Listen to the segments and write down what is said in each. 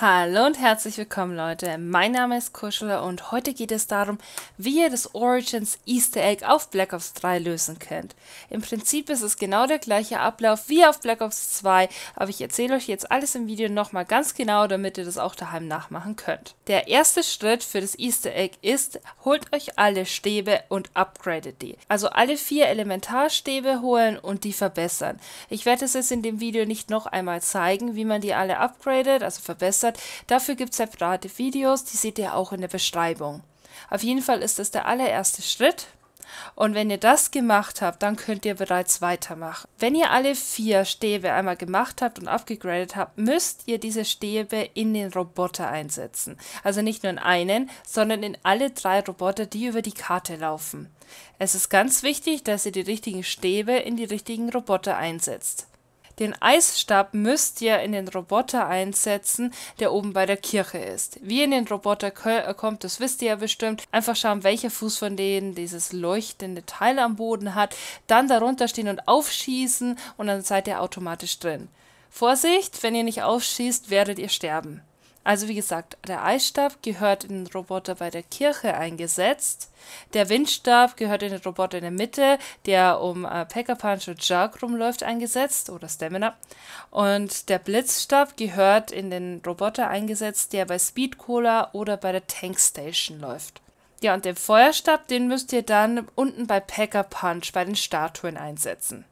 Hallo und herzlich willkommen Leute, mein Name ist Kuschler und heute geht es darum, wie ihr das Origins Easter Egg auf Black Ops 3 lösen könnt. Im Prinzip ist es genau der gleiche Ablauf wie auf Black Ops 2, aber ich erzähle euch jetzt alles im Video nochmal ganz genau, damit ihr das auch daheim nachmachen könnt. Der erste Schritt für das Easter Egg ist, holt euch alle Stäbe und upgradet die. Also alle vier Elementarstäbe holen und die verbessern. Ich werde es jetzt in dem Video nicht noch einmal zeigen, wie man die alle upgradet, also verbessert verbessert. Dafür gibt es separate Videos, die seht ihr auch in der Beschreibung. Auf jeden Fall ist das der allererste Schritt. Und wenn ihr das gemacht habt, dann könnt ihr bereits weitermachen. Wenn ihr alle vier Stäbe einmal gemacht habt und abgegradet habt, müsst ihr diese Stäbe in den Roboter einsetzen. Also nicht nur in einen, sondern in alle drei Roboter, die über die Karte laufen. Es ist ganz wichtig, dass ihr die richtigen Stäbe in die richtigen Roboter einsetzt. Den Eisstab müsst ihr in den Roboter einsetzen, der oben bei der Kirche ist. Wie in den Roboter äh, kommt, das wisst ihr ja bestimmt. Einfach schauen, welcher Fuß von denen dieses leuchtende Teil am Boden hat. Dann darunter stehen und aufschießen und dann seid ihr automatisch drin. Vorsicht, wenn ihr nicht aufschießt, werdet ihr sterben. Also wie gesagt, der Eisstab gehört in den Roboter bei der Kirche eingesetzt. Der Windstab gehört in den Roboter in der Mitte, der um äh, Pekka Punch und Jug rumläuft, eingesetzt oder Stamina. Und der Blitzstab gehört in den Roboter eingesetzt, der bei Speed Cola oder bei der Tank Station läuft. Ja, und den Feuerstab, den müsst ihr dann unten bei Packer Punch bei den Statuen einsetzen.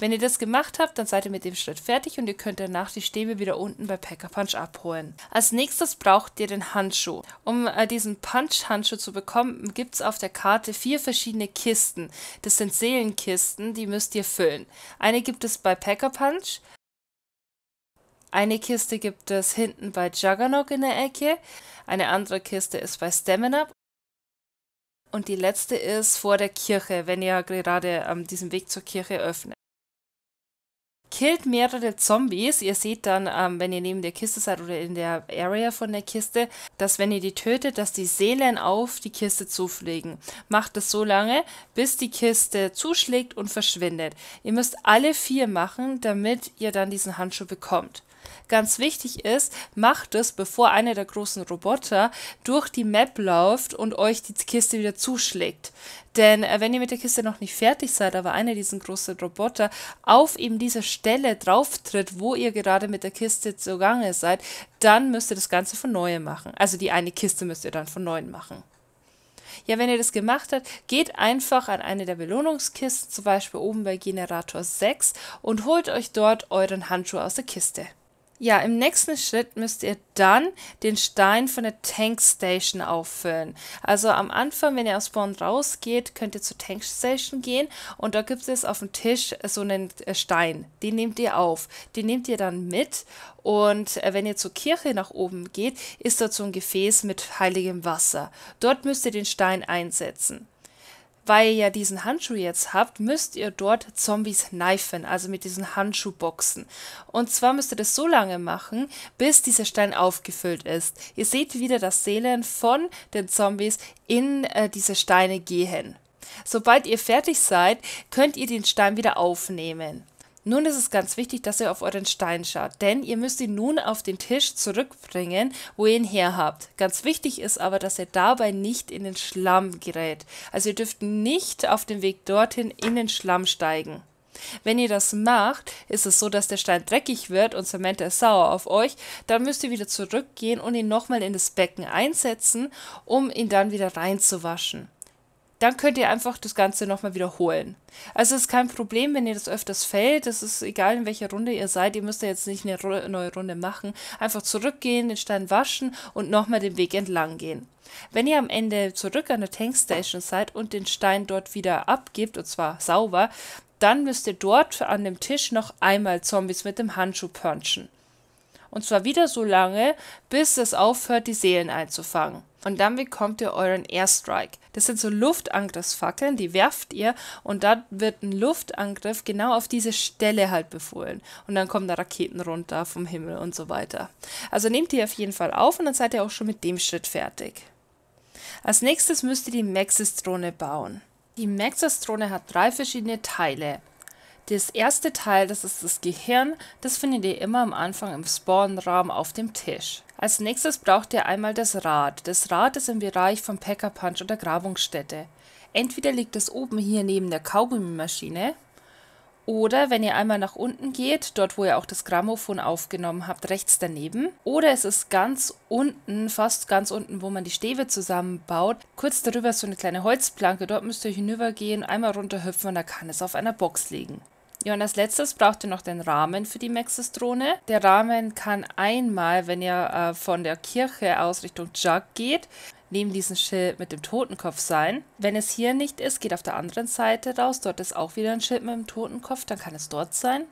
Wenn ihr das gemacht habt, dann seid ihr mit dem Schritt fertig und ihr könnt danach die Stäbe wieder unten bei Packer Punch abholen. Als nächstes braucht ihr den Handschuh. Um äh, diesen Punch-Handschuh zu bekommen, gibt es auf der Karte vier verschiedene Kisten. Das sind Seelenkisten, die müsst ihr füllen. Eine gibt es bei Packer Punch, eine Kiste gibt es hinten bei Juggernaut in der Ecke, eine andere Kiste ist bei Stamina und die letzte ist vor der Kirche, wenn ihr gerade ähm, diesen Weg zur Kirche öffnet killt mehrere Zombies. Ihr seht dann, ähm, wenn ihr neben der Kiste seid oder in der Area von der Kiste, dass wenn ihr die tötet, dass die Seelen auf die Kiste zufliegen. Macht das so lange, bis die Kiste zuschlägt und verschwindet. Ihr müsst alle vier machen, damit ihr dann diesen Handschuh bekommt. Ganz wichtig ist, macht es, bevor einer der großen Roboter durch die Map läuft und euch die Kiste wieder zuschlägt. Denn äh, wenn ihr mit der Kiste noch nicht fertig seid, aber einer dieser großen Roboter auf eben dieser Stelle drauftritt, wo ihr gerade mit der Kiste zugange seid, dann müsst ihr das Ganze von neuem machen. Also die eine Kiste müsst ihr dann von neuem machen. Ja, wenn ihr das gemacht habt, geht einfach an eine der Belohnungskisten, zum Beispiel oben bei Generator 6 und holt euch dort euren Handschuh aus der Kiste. Ja, im nächsten Schritt müsst ihr dann den Stein von der Tankstation auffüllen. Also am Anfang, wenn ihr aus Spawn rausgeht, könnt ihr zur Tankstation gehen und da gibt es auf dem Tisch so einen äh, Stein. Den nehmt ihr auf. Den nehmt ihr dann mit und äh, wenn ihr zur Kirche nach oben geht, ist dort so ein Gefäß mit heiligem Wasser. Dort müsst ihr den Stein einsetzen weil ihr ja diesen Handschuh jetzt habt, müsst ihr dort Zombies knifen, also mit diesen Handschuhboxen. Und zwar müsst ihr das so lange machen, bis dieser Stein aufgefüllt ist. Ihr seht wieder, dass Seelen von den Zombies in äh, diese Steine gehen. Sobald ihr fertig seid, könnt ihr den Stein wieder aufnehmen. Nun ist es ganz wichtig, dass ihr auf euren Stein schaut, denn ihr müsst ihn nun auf den Tisch zurückbringen, wo ihr ihn her habt. Ganz wichtig ist aber, dass er dabei nicht in den Schlamm gerät. Also ihr dürft nicht auf dem Weg dorthin in den Schlamm steigen. Wenn ihr das macht, ist es so, dass der Stein dreckig wird und Samantha ist sauer auf euch. Dann müsst ihr wieder zurückgehen und ihn nochmal in das Becken einsetzen, um ihn dann wieder reinzuwaschen dann könnt ihr einfach das Ganze nochmal wiederholen. Also es ist kein Problem, wenn ihr das öfters fällt. Es ist egal, in welcher Runde ihr seid. Ihr müsst ja jetzt nicht eine neue Runde machen. Einfach zurückgehen, den Stein waschen und nochmal den Weg entlang gehen. Wenn ihr am Ende zurück an der Tankstation seid und den Stein dort wieder abgibt, und zwar sauber, dann müsst ihr dort an dem Tisch noch einmal Zombies mit dem Handschuh punchen. Und zwar wieder so lange, bis es aufhört, die Seelen einzufangen. Und dann bekommt ihr euren Airstrike. Das sind so Luftangriffsfackeln, die werft ihr und dann wird ein Luftangriff genau auf diese Stelle halt befohlen. Und dann kommen da Raketen runter vom Himmel und so weiter. Also nehmt die auf jeden Fall auf und dann seid ihr auch schon mit dem Schritt fertig. Als nächstes müsst ihr die Maxis-Drohne bauen. Die Maxis-Drohne hat drei verschiedene Teile. Das erste Teil, das ist das Gehirn, das findet ihr immer am Anfang im Spawnrahmen auf dem Tisch. Als nächstes braucht ihr einmal das Rad. Das Rad ist im Bereich von Packer Punch oder Grabungsstätte. Entweder liegt es oben hier neben der Kaugummimaschine oder wenn ihr einmal nach unten geht, dort wo ihr auch das Grammophon aufgenommen habt, rechts daneben. Oder es ist ganz unten, fast ganz unten, wo man die Stäbe zusammenbaut. Kurz darüber ist so eine kleine Holzplanke. Dort müsst ihr hinübergehen, einmal runterhüpfen und da kann es auf einer Box liegen. Ja, und als letztes braucht ihr noch den Rahmen für die maxis drohne Der Rahmen kann einmal, wenn ihr äh, von der Kirche aus Richtung Jug geht, neben diesem Schild mit dem Totenkopf sein. Wenn es hier nicht ist, geht auf der anderen Seite raus. Dort ist auch wieder ein Schild mit dem Totenkopf, dann kann es dort sein.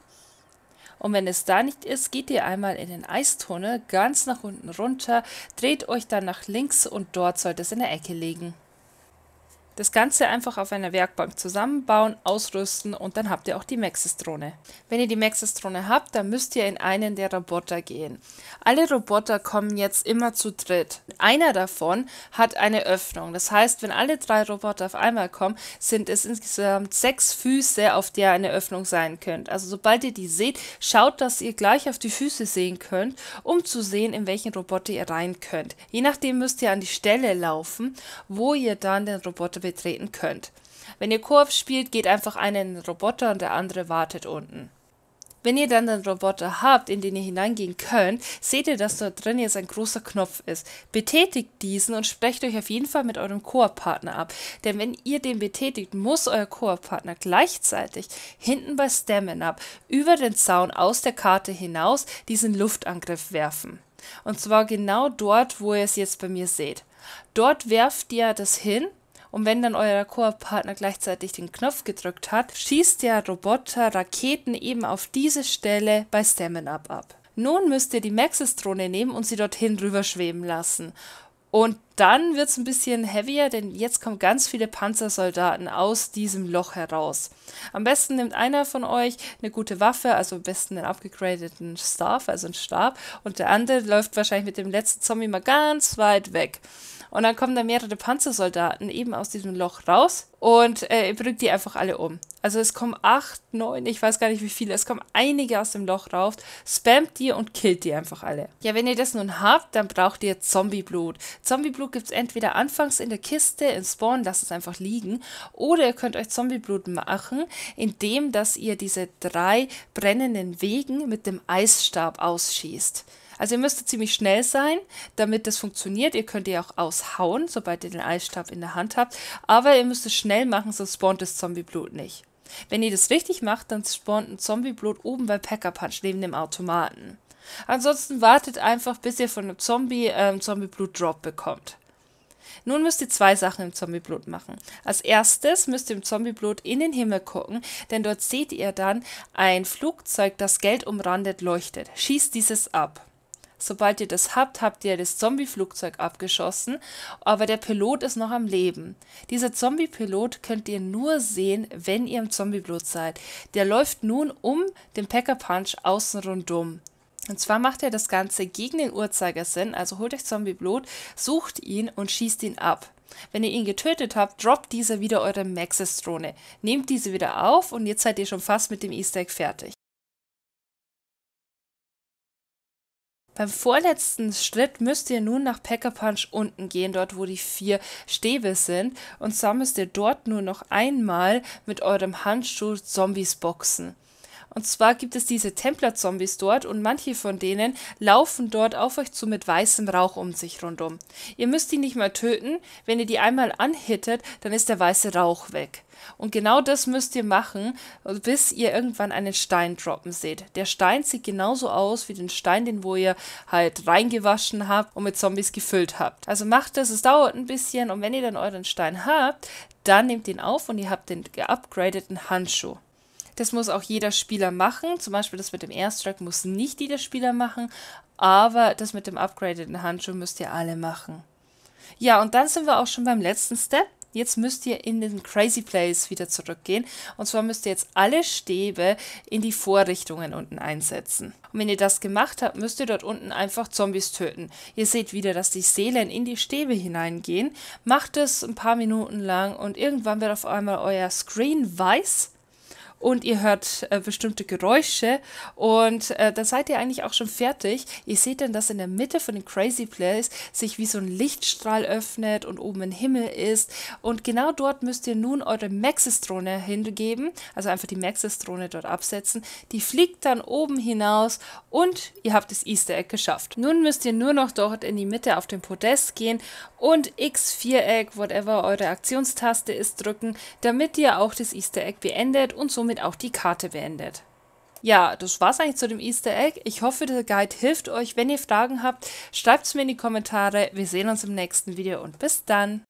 Und wenn es da nicht ist, geht ihr einmal in den Eistunnel, ganz nach unten runter, dreht euch dann nach links und dort sollte es in der Ecke liegen. Das Ganze einfach auf einer Werkbank zusammenbauen, ausrüsten und dann habt ihr auch die Maxis-Drohne. Wenn ihr die Maxis-Drohne habt, dann müsst ihr in einen der Roboter gehen. Alle Roboter kommen jetzt immer zu dritt. Einer davon hat eine Öffnung. Das heißt, wenn alle drei Roboter auf einmal kommen, sind es insgesamt sechs Füße, auf der eine Öffnung sein könnt. Also sobald ihr die seht, schaut, dass ihr gleich auf die Füße sehen könnt, um zu sehen, in welchen Roboter ihr rein könnt. Je nachdem müsst ihr an die Stelle laufen, wo ihr dann den Roboter betreten könnt. Wenn ihr Koop spielt, geht einfach einer in den Roboter und der andere wartet unten. Wenn ihr dann den Roboter habt, in den ihr hineingehen könnt, seht ihr, dass dort drin jetzt ein großer Knopf ist. Betätigt diesen und sprecht euch auf jeden Fall mit eurem Koop-Partner ab. Denn wenn ihr den betätigt, muss euer Koop-Partner gleichzeitig hinten bei Stamina ab über den Zaun aus der Karte hinaus diesen Luftangriff werfen. Und zwar genau dort, wo ihr es jetzt bei mir seht. Dort werft ihr das hin und wenn dann euer Koop-Partner gleichzeitig den Knopf gedrückt hat, schießt der Roboter Raketen eben auf diese Stelle bei Stamina-Up ab. Nun müsst ihr die Maxis-Drohne nehmen und sie dorthin rüberschweben lassen. Und dann wird es ein bisschen heavier, denn jetzt kommen ganz viele Panzersoldaten aus diesem Loch heraus. Am besten nimmt einer von euch eine gute Waffe, also am besten einen abgegradeten Staff, also einen Stab, und der andere läuft wahrscheinlich mit dem letzten Zombie mal ganz weit weg. Und dann kommen da mehrere Panzersoldaten eben aus diesem Loch raus und äh, bringt die einfach alle um. Also es kommen acht, neun, ich weiß gar nicht wie viele, es kommen einige aus dem Loch rauf, spammt die und killt die einfach alle. Ja, wenn ihr das nun habt, dann braucht ihr Zombieblut. Zombieblut gibt es entweder anfangs in der Kiste, in Spawn, lasst es einfach liegen, oder ihr könnt euch Zombieblut machen, indem dass ihr diese drei brennenden Wegen mit dem Eisstab ausschießt. Also ihr müsst ziemlich schnell sein, damit das funktioniert. Ihr könnt ihr auch aushauen, sobald ihr den Eisstab in der Hand habt. Aber ihr müsst es schnell machen, sonst spawnt das Zombieblut nicht. Wenn ihr das richtig macht, dann spawnt ein Zombieblut oben bei Packer Punch neben dem Automaten. Ansonsten wartet einfach, bis ihr von einem Zombie ähm, Zombieblut Drop bekommt. Nun müsst ihr zwei Sachen im Zombieblut machen. Als erstes müsst ihr im Zombieblut in den Himmel gucken, denn dort seht ihr dann ein Flugzeug, das Geld umrandet, leuchtet. Schießt dieses ab. Sobald ihr das habt, habt ihr das Zombie-Flugzeug abgeschossen, aber der Pilot ist noch am Leben. Dieser Zombie-Pilot könnt ihr nur sehen, wenn ihr im Zombie-Blut seid. Der läuft nun um den Packer-Punch außen rundum. Und zwar macht er das Ganze gegen den Uhrzeigersinn, also holt euch Zombie-Blut, sucht ihn und schießt ihn ab. Wenn ihr ihn getötet habt, droppt dieser wieder eure Maxis-Drohne. Nehmt diese wieder auf und jetzt seid ihr schon fast mit dem Easter Egg fertig. Beim vorletzten Schritt müsst ihr nun nach Packer Punch unten gehen, dort wo die vier Stäbe sind. Und zwar müsst ihr dort nur noch einmal mit eurem Handschuh Zombies boxen. Und zwar gibt es diese Templer-Zombies dort und manche von denen laufen dort auf euch zu mit weißem Rauch um sich rundum. Ihr müsst die nicht mal töten, wenn ihr die einmal anhittet, dann ist der weiße Rauch weg. Und genau das müsst ihr machen, bis ihr irgendwann einen Stein droppen seht. Der Stein sieht genauso aus wie den Stein, den wo ihr halt reingewaschen habt und mit Zombies gefüllt habt. Also macht das, es dauert ein bisschen und wenn ihr dann euren Stein habt, dann nehmt den auf und ihr habt den geupgradeten Handschuh. Das muss auch jeder Spieler machen. Zum Beispiel das mit dem Airstrike muss nicht jeder Spieler machen, aber das mit dem upgradeten Handschuh müsst ihr alle machen. Ja, und dann sind wir auch schon beim letzten Step. Jetzt müsst ihr in den Crazy Place wieder zurückgehen. Und zwar müsst ihr jetzt alle Stäbe in die Vorrichtungen unten einsetzen. Und wenn ihr das gemacht habt, müsst ihr dort unten einfach Zombies töten. Ihr seht wieder, dass die Seelen in die Stäbe hineingehen. Macht es ein paar Minuten lang und irgendwann wird auf einmal euer Screen weiß und ihr hört äh, bestimmte Geräusche und äh, dann seid ihr eigentlich auch schon fertig. Ihr seht dann, dass in der Mitte von dem Crazy Place sich wie so ein Lichtstrahl öffnet und oben ein Himmel ist und genau dort müsst ihr nun eure Maxis-Drohne hingeben, also einfach die Maxis-Drohne dort absetzen. Die fliegt dann oben hinaus und ihr habt das Easter Egg geschafft. Nun müsst ihr nur noch dort in die Mitte auf den Podest gehen und X-Viereck, whatever eure Aktionstaste ist, drücken, damit ihr auch das Easter Egg beendet und somit somit auch die Karte beendet. Ja, das war's eigentlich zu dem Easter Egg. Ich hoffe, der Guide hilft euch. Wenn ihr Fragen habt, schreibt es mir in die Kommentare. Wir sehen uns im nächsten Video und bis dann.